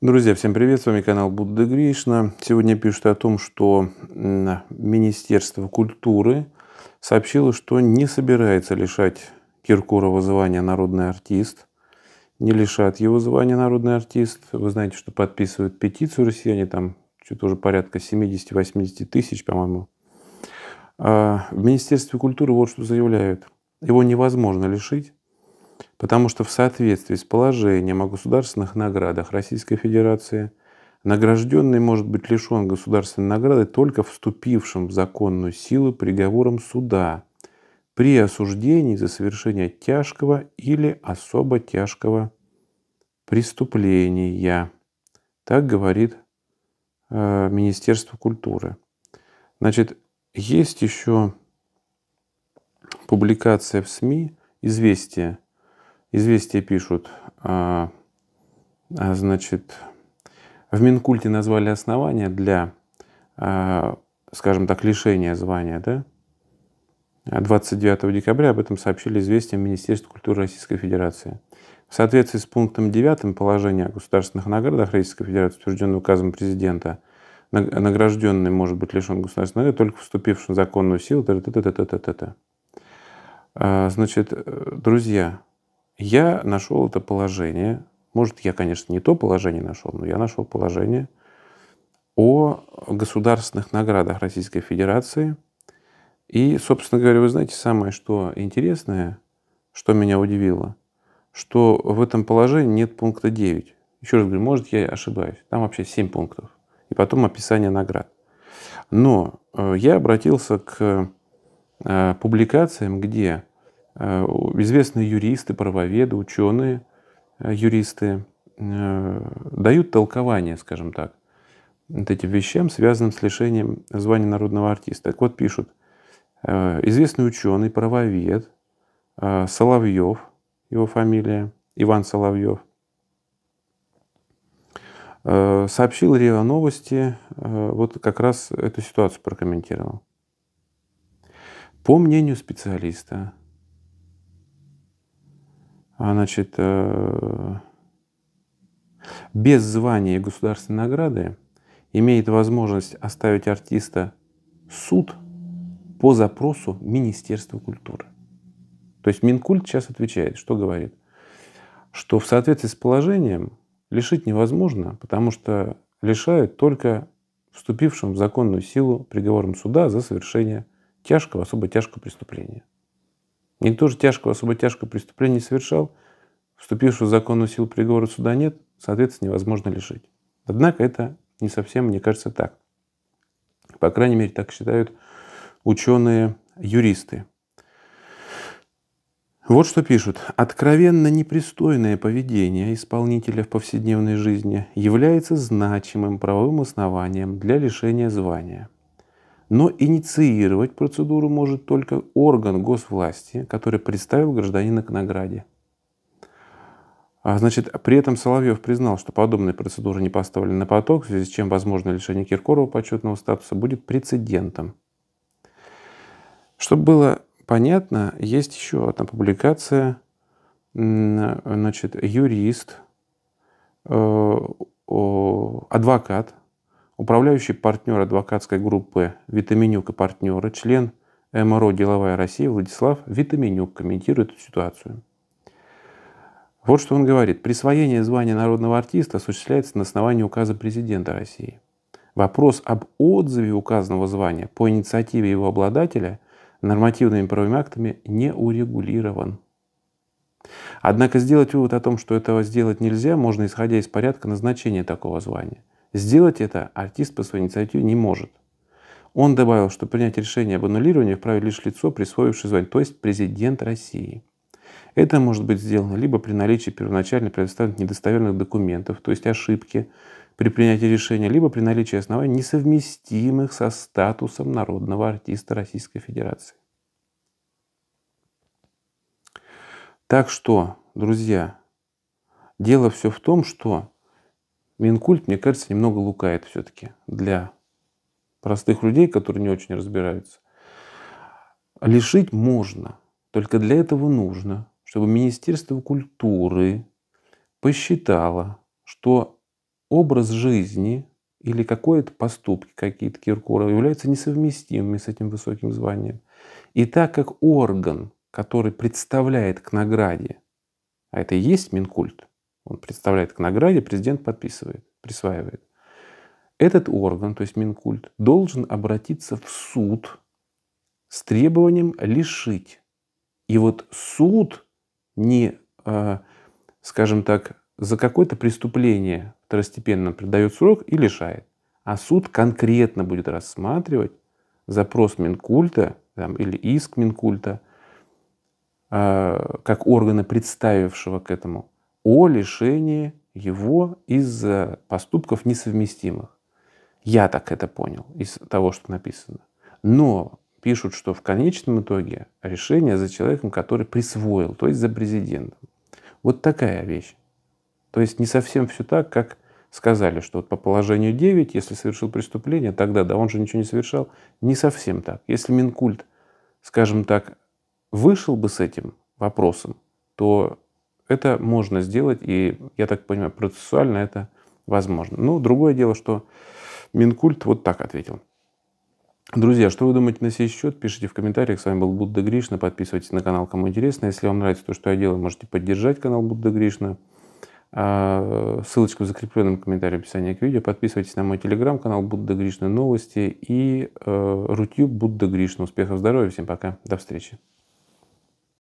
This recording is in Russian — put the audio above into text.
Друзья, всем привет, с вами канал Будда Гришна. Сегодня пишут о том, что Министерство культуры сообщило, что не собирается лишать Киркорова звания «Народный артист». Не лишат его звания «Народный артист». Вы знаете, что подписывают петицию россияне, там что-то уже порядка 70-80 тысяч, по-моему. А в Министерстве культуры вот что заявляют. Его невозможно лишить потому что в соответствии с положением о государственных наградах Российской Федерации награжденный может быть лишен государственной награды только вступившим в законную силу приговором суда при осуждении за совершение тяжкого или особо тяжкого преступления. Так говорит э, Министерство культуры. Значит, есть еще публикация в СМИ «Известия», Известия пишут, а, а, значит, в Минкульте назвали основания для, а, скажем так, лишения звания, да? 29 а декабря об этом сообщили известия Министерства культуры Российской Федерации. В соответствии с пунктом 9 положения о государственных наградах Российской Федерации, утвержденного указом президента, награжденный может быть лишен государственной награды, только вступившим в законную силу. Т -т -т -т -т -т -т. Значит, э, друзья, я нашел это положение, может, я, конечно, не то положение нашел, но я нашел положение о государственных наградах Российской Федерации. И, собственно говоря, вы знаете, самое что интересное, что меня удивило, что в этом положении нет пункта 9. Еще раз говорю, может, я ошибаюсь. Там вообще 7 пунктов. И потом описание наград. Но э, я обратился к э, публикациям, где Э, известные юристы, правоведы, ученые, э, юристы э, дают толкование, скажем так, вот этим вещам, связанным с лишением звания народного артиста. Так вот пишут, известный ученый, правовед Соловьев, его фамилия, Иван Соловьев, сообщил РИА Новости, вот как раз эту ситуацию прокомментировал. По мнению специалиста, а, значит, э, без звания и государственной награды имеет возможность оставить артиста суд по запросу Министерства культуры. То есть Минкульт сейчас отвечает, что говорит? Что в соответствии с положением лишить невозможно, потому что лишают только вступившим в законную силу приговором суда за совершение тяжкого, особо тяжкого преступления. Никто же тяжкого, особо тяжкого преступления не совершал. Вступившего в законную силу приговора суда нет, соответственно, невозможно лишить. Однако это не совсем, мне кажется, так. По крайней мере, так считают ученые-юристы. Вот что пишут. Откровенно непристойное поведение исполнителя в повседневной жизни является значимым правовым основанием для лишения звания но инициировать процедуру может только орган госвласти, который представил гражданина к награде. А, значит, при этом Соловьев признал, что подобные процедуры не поставлены на поток, в связи с чем возможное лишение Киркорова почетного статуса будет прецедентом. Чтобы было понятно, есть еще одна публикация. Значит, юрист, э, адвокат управляющий партнер адвокатской группы «Витаминюк и партнеры», член МРО «Деловая Россия» Владислав Витаминюк комментирует эту ситуацию. Вот что он говорит. Присвоение звания народного артиста осуществляется на основании указа президента России. Вопрос об отзыве указанного звания по инициативе его обладателя нормативными правовыми актами не урегулирован. Однако сделать вывод о том, что этого сделать нельзя, можно исходя из порядка назначения такого звания – Сделать это артист по своей инициативе не может. Он добавил, что принять решение об аннулировании вправе лишь лицо, присвоившее звание, то есть президент России. Это может быть сделано либо при наличии первоначально предоставленных недостоверных документов, то есть ошибки при принятии решения, либо при наличии оснований, несовместимых со статусом народного артиста Российской Федерации. Так что, друзья, дело все в том, что Минкульт, мне кажется, немного лукает все-таки для простых людей, которые не очень разбираются. Лишить можно, только для этого нужно, чтобы Министерство культуры посчитало, что образ жизни или какие-то поступки какие-то киркоры являются несовместимыми с этим высоким званием. И так как орган, который представляет к награде, а это и есть Минкульт, он представляет к награде, президент подписывает, присваивает. Этот орган, то есть Минкульт, должен обратиться в суд с требованием лишить. И вот суд не, э, скажем так, за какое-то преступление второстепенно придает срок и лишает. А суд конкретно будет рассматривать запрос Минкульта там, или иск Минкульта э, как органа, представившего к этому о лишении его из-за поступков несовместимых. Я так это понял из того, что написано. Но пишут, что в конечном итоге решение за человеком, который присвоил, то есть за президентом. Вот такая вещь. То есть не совсем все так, как сказали, что вот по положению 9, если совершил преступление, тогда да, он же ничего не совершал. Не совсем так. Если Минкульт, скажем так, вышел бы с этим вопросом, то это можно сделать, и, я так понимаю, процессуально это возможно. Ну, другое дело, что Минкульт вот так ответил. Друзья, что вы думаете на сей счет? Пишите в комментариях. С вами был Будда Гришна. Подписывайтесь на канал, кому интересно. Если вам нравится то, что я делаю, можете поддержать канал Будда Гришна. А, ссылочка в закрепленном комментарии в описании к видео. Подписывайтесь на мой телеграм-канал Будда Гришна Новости и э, Рутюб Будда Гришна. Успехов, здоровья, всем пока, до встречи.